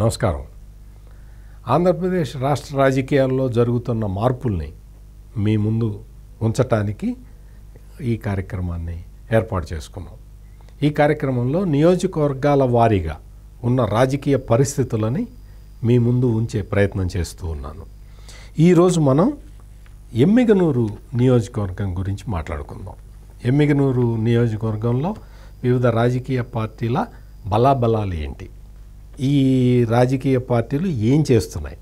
నమస్కారం ఆంధ్రప్రదేశ్ రాష్ట్ర రాజకీయాల్లో జరుగుతున్న మార్పుల్ని మీ ముందు ఉంచటానికి ఈ కార్యక్రమాన్ని ఏర్పాటు చేసుకున్నాం ఈ కార్యక్రమంలో నియోజకవర్గాల వారీగా ఉన్న రాజకీయ పరిస్థితులని మీ ముందు ఉంచే ప్రయత్నం చేస్తూ ఉన్నాను ఈరోజు మనం ఎమ్మిగనూరు నియోజకవర్గం గురించి మాట్లాడుకుందాం ఎమ్మిగనూరు నియోజకవర్గంలో వివిధ రాజకీయ పార్టీల బలాబలాలు ఏంటి ఈ రాజకీయ పార్టీలు ఏం చేస్తున్నాయి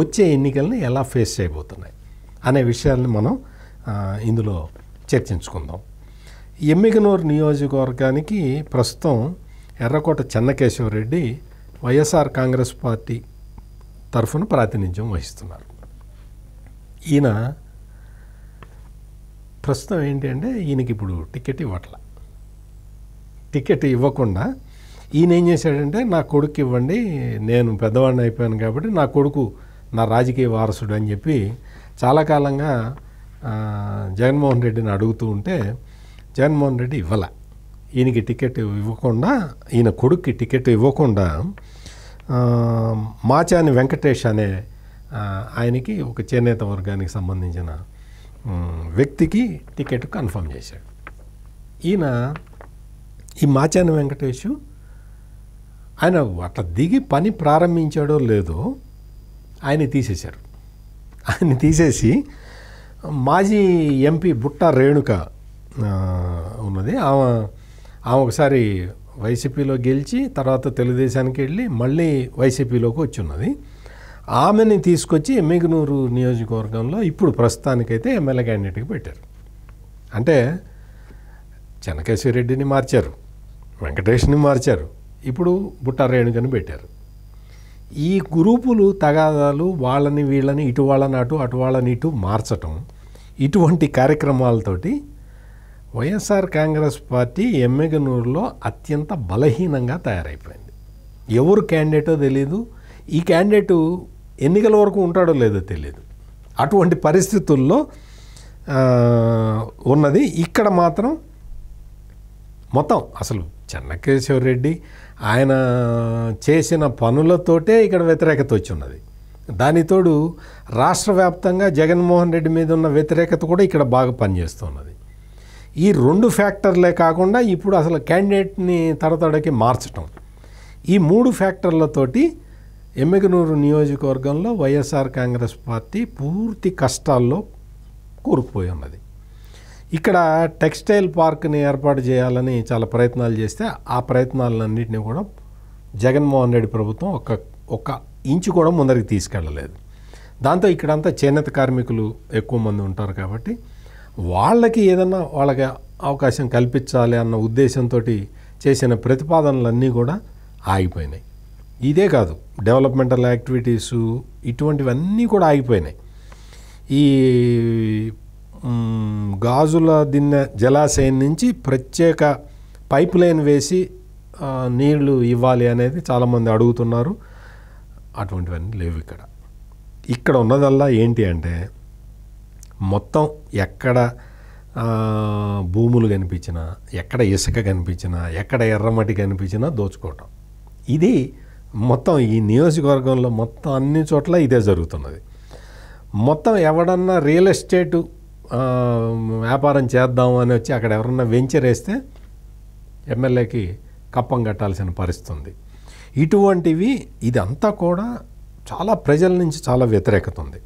వచ్చే ఎన్నికల్ని ఎలా ఫేస్ చేయబోతున్నాయి అనే విషయాల్ని మనం ఇందులో చర్చించుకుందాం ఎమ్మిగనూరు నియోజకవర్గానికి ప్రస్తుతం ఎర్రకోట చెన్నకేశవరెడ్డి వైఎస్ఆర్ కాంగ్రెస్ పార్టీ తరఫున ప్రాతినిధ్యం వహిస్తున్నారు ఈయన ప్రస్తుతం ఏంటి అంటే ఈయనకి ఇప్పుడు టికెట్ ఇవ్వట్ల టికెట్ ఇవ్వకుండా ఈయన ఏం చేశాడంటే నా కొడుకు ఇవ్వండి నేను పెద్దవాడిని అయిపోయాను కాబట్టి నా కొడుకు నా రాజకీయ వారసుడు అని చెప్పి చాలా కాలంగా జగన్మోహన్ రెడ్డిని అడుగుతూ ఉంటే జగన్మోహన్ రెడ్డి ఇవ్వాల ఈయనకి టికెట్ ఇవ్వకుండా ఈయన కొడుక్కి టికెట్ ఇవ్వకుండా మాచాని వెంకటేష్ అనే ఆయనకి ఒక చేనేత వర్గానికి సంబంధించిన వ్యక్తికి టికెట్ కన్ఫర్మ్ చేశాడు ఈయన ఈ మాచాని వెంకటేషు ఆయన అట్లా దిగి పని ప్రారంభించాడో లేదో ఆయన తీసేశారు ఆయన తీసేసి మాజీ ఎంపీ బుట్ట రేణుక ఉన్నది ఆమె ఆమె ఒకసారి వైసీపీలో గెలిచి తర్వాత తెలుగుదేశానికి వెళ్ళి మళ్ళీ వైసీపీలోకి వచ్చి ఉన్నది ఆమెని తీసుకొచ్చి ఎమ్మెగనూరు నియోజకవర్గంలో ఇప్పుడు ప్రస్తుతానికైతే ఎమ్మెల్యే క్యాండిడేట్కి పెట్టారు అంటే రెడ్డిని మార్చారు వెంకటేష్ని మార్చారు ఇప్పుడు బుట్ట రేణుగని పెట్టారు ఈ గ్రూపులు తగాదాలు వాళ్ళని వీళ్ళని ఇటు వాళ్ళని అటు అటు వాళ్ళని ఇటు మార్చటం ఇటువంటి కార్యక్రమాలతోటి వైఎస్ఆర్ కాంగ్రెస్ పార్టీ ఎమ్మెగనూరులో అత్యంత బలహీనంగా తయారైపోయింది ఎవరు క్యాండిడేటో తెలియదు ఈ క్యాండిడేటు ఎన్నికల వరకు ఉంటాడో లేదో తెలియదు అటువంటి పరిస్థితుల్లో ఉన్నది ఇక్కడ మాత్రం మొత్తం అసలు చెన్నకేశవరెడ్డి ఆయన చేసిన పనులతోటే ఇక్కడ వ్యతిరేకత ఉన్నది దానితోడు రాష్ట్ర వ్యాప్తంగా జగన్మోహన్ రెడ్డి మీద ఉన్న వ్యతిరేకత కూడా ఇక్కడ బాగా పనిచేస్తున్నది ఈ రెండు ఫ్యాక్టర్లే కాకుండా ఇప్పుడు అసలు క్యాండిడేట్ని తడతడకి మార్చటం ఈ మూడు ఫ్యాక్టర్లతోటి ఎమ్మెగనూరు నియోజకవర్గంలో వైఎస్ఆర్ కాంగ్రెస్ పార్టీ పూర్తి కష్టాల్లో కూరుకుపోయి ఉన్నది ఇక్కడ టెక్స్టైల్ పార్క్ని ఏర్పాటు చేయాలని చాలా ప్రయత్నాలు చేస్తే ఆ ప్రయత్నాలన్నింటినీ కూడా జగన్మోహన్ రెడ్డి ప్రభుత్వం ఒక ఒక ఇంచు కూడా ముందరికి తీసుకెళ్ళలేదు దాంతో ఇక్కడంతా చేనేత కార్మికులు ఎక్కువ మంది ఉంటారు కాబట్టి వాళ్ళకి ఏదన్నా వాళ్ళకి అవకాశం కల్పించాలి అన్న ఉద్దేశంతో చేసిన ప్రతిపాదనలన్నీ కూడా ఆగిపోయినాయి ఇదే కాదు డెవలప్మెంటల్ యాక్టివిటీసు ఇటువంటివన్నీ కూడా ఆగిపోయినాయి ఈ గాజుల దిన్నె జలాశయం నుంచి ప్రత్యేక పైప్ లైన్ వేసి నీళ్లు ఇవ్వాలి అనేది చాలామంది అడుగుతున్నారు అటువంటివన్నీ లేవు ఇక్కడ ఇక్కడ ఉన్నదల్లా ఏంటి అంటే మొత్తం ఎక్కడ భూములు కనిపించినా ఎక్కడ ఇసుక కనిపించినా ఎక్కడ ఎర్రమటి కనిపించినా దోచుకోవటం ఇది మొత్తం ఈ నియోజకవర్గంలో మొత్తం అన్ని చోట్ల ఇదే జరుగుతున్నది మొత్తం ఎవడన్నా రియల్ ఎస్టేటు వ్యాపారం చేద్దాం అని వచ్చి అక్కడ ఎవరన్నా వెంచర్ వేస్తే ఎమ్మెల్యేకి కప్పం కట్టాల్సిన పరిస్థితుంది ఇటువంటివి ఇదంతా కూడా చాలా ప్రజల నుంచి చాలా వ్యతిరేకత ఉంది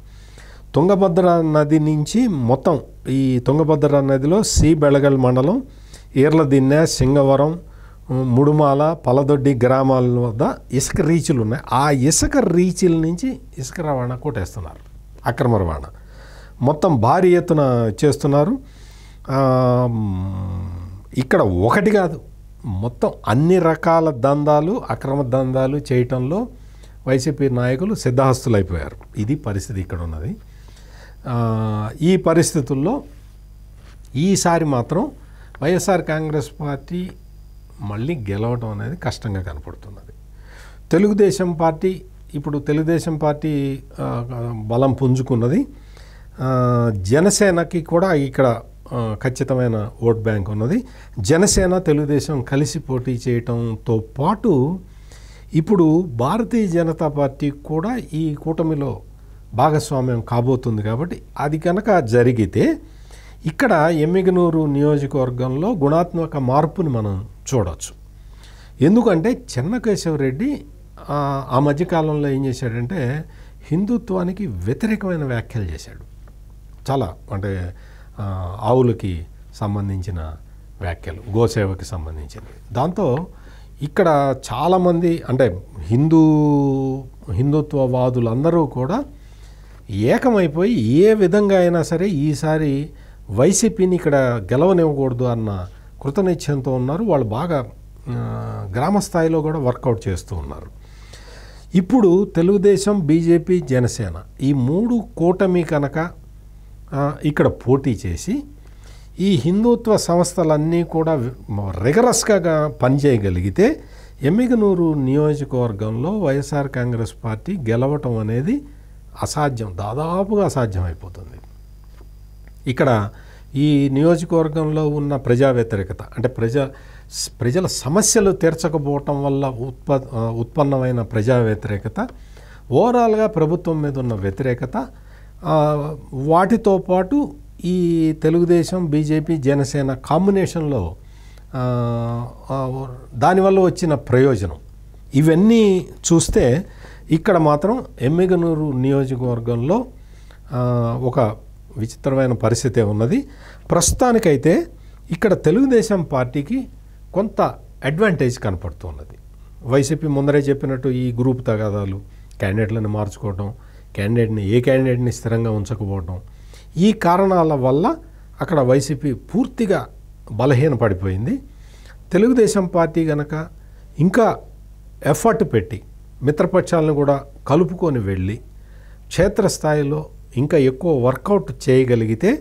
తుంగభద్ర నది నుంచి మొత్తం ఈ తుంగభద్ర నదిలో సి బెళగల్ మండలం ఈర్లదిన్నె సింగవరం ముడుమాల పలదొడ్డి గ్రామాల వద్ద ఇసుక రీచులు ఉన్నాయి ఆ ఇసుక రీచుల నుంచి ఇసుక రవాణా కొట్టేస్తున్నారు అక్రమ రవాణా మొత్తం భారీ ఎత్తున చేస్తున్నారు ఇక్కడ ఒకటి కాదు మొత్తం అన్ని రకాల దందాలు అక్రమ దందాలు చేయటంలో వైసీపీ నాయకులు సిద్ధహస్తులైపోయారు ఇది పరిస్థితి ఇక్కడ ఉన్నది ఈ పరిస్థితుల్లో ఈసారి మాత్రం వైఎస్ఆర్ కాంగ్రెస్ పార్టీ మళ్ళీ గెలవడం అనేది కష్టంగా కనపడుతున్నది తెలుగుదేశం పార్టీ ఇప్పుడు తెలుగుదేశం పార్టీ బలం పుంజుకున్నది జనసేనకి కూడా ఇక్కడ ఖచ్చితమైన ఓట్ బ్యాంక్ ఉన్నది జనసేన తెలుగుదేశం కలిసి పోటీ చేయటంతో పాటు ఇప్పుడు భారతీయ జనతా పార్టీ కూడా ఈ కూటమిలో భాగస్వామ్యం కాబోతుంది కాబట్టి అది కనుక జరిగితే ఇక్కడ ఎమ్మిగనూరు నియోజకవర్గంలో గుణాత్మక మార్పుని మనం చూడవచ్చు ఎందుకంటే చెన్నకేశవరెడ్డి ఆ మధ్యకాలంలో ఏం చేశాడంటే హిందుత్వానికి వ్యతిరేకమైన వ్యాఖ్యలు చేశాడు చాలా అంటే ఆవులకి సంబంధించిన వ్యాఖ్యలు గోసేవకి సంబంధించినవి దాంతో ఇక్కడ చాలామంది అంటే హిందూ హిందుత్వవాదులందరూ కూడా ఏకమైపోయి ఏ విధంగా అయినా సరే ఈసారి వైసీపీని ఇక్కడ గెలవనివ్వకూడదు అన్న కృతనిశ్చయంతో ఉన్నారు వాళ్ళు బాగా గ్రామస్థాయిలో కూడా వర్కౌట్ చేస్తూ ఉన్నారు ఇప్పుడు తెలుగుదేశం బీజేపీ జనసేన ఈ మూడు కూటమి కనుక ఇక్కడ పోటీ చేసి ఈ హిందుత్వ సంస్థలన్నీ కూడా రిగరస్గా పనిచేయగలిగితే ఎమ్మిగనూరు నియోజకవర్గంలో వైఎస్ఆర్ కాంగ్రెస్ పార్టీ గెలవటం అనేది అసాధ్యం దాదాపుగా అసాధ్యం అయిపోతుంది ఇక్కడ ఈ నియోజకవర్గంలో ఉన్న ప్రజా వ్యతిరేకత అంటే ప్రజా ప్రజల సమస్యలు తీర్చకపోవటం వల్ల ఉత్ప ఉత్పన్నమైన ప్రజా వ్యతిరేకత ఓవరాల్గా ప్రభుత్వం మీద ఉన్న వ్యతిరేకత వాటితో పాటు ఈ తెలుగుదేశం బీజేపీ జనసేన కాంబినేషన్లో దానివల్ల వచ్చిన ప్రయోజనం ఇవన్నీ చూస్తే ఇక్కడ మాత్రం ఎమ్మిగనూరు నియోజకవర్గంలో ఒక విచిత్రమైన పరిస్థితి ఉన్నది ప్రస్తుతానికైతే ఇక్కడ తెలుగుదేశం పార్టీకి కొంత అడ్వాంటేజ్ కనపడుతున్నది వైసీపీ ముందరే చెప్పినట్టు ఈ గ్రూప్ తగాదాలు క్యాండిడేట్లను మార్చుకోవడం క్యాండిడేట్ని ఏ క్యాండిడేట్ని స్థిరంగా ఉంచకపోవడం ఈ కారణాల వల్ల అక్కడ వైసీపీ పూర్తిగా బలహీన పడిపోయింది తెలుగుదేశం పార్టీ గనక ఇంకా ఎఫర్ట్ పెట్టి మిత్రపక్షాలను కూడా కలుపుకొని వెళ్ళి క్షేత్రస్థాయిలో ఇంకా ఎక్కువ వర్కౌట్ చేయగలిగితే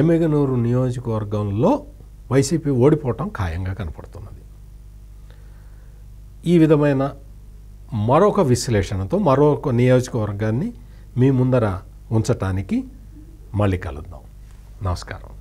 ఎమ్మెగనూరు నియోజకవర్గంలో వైసీపీ ఓడిపోవటం ఖాయంగా కనపడుతున్నది ఈ విధమైన మరొక విశ్లేషణతో మరొక నియోజకవర్గాన్ని మీ ముందర ఉంచటానికి మళ్ళీ కలుద్దాం నమస్కారం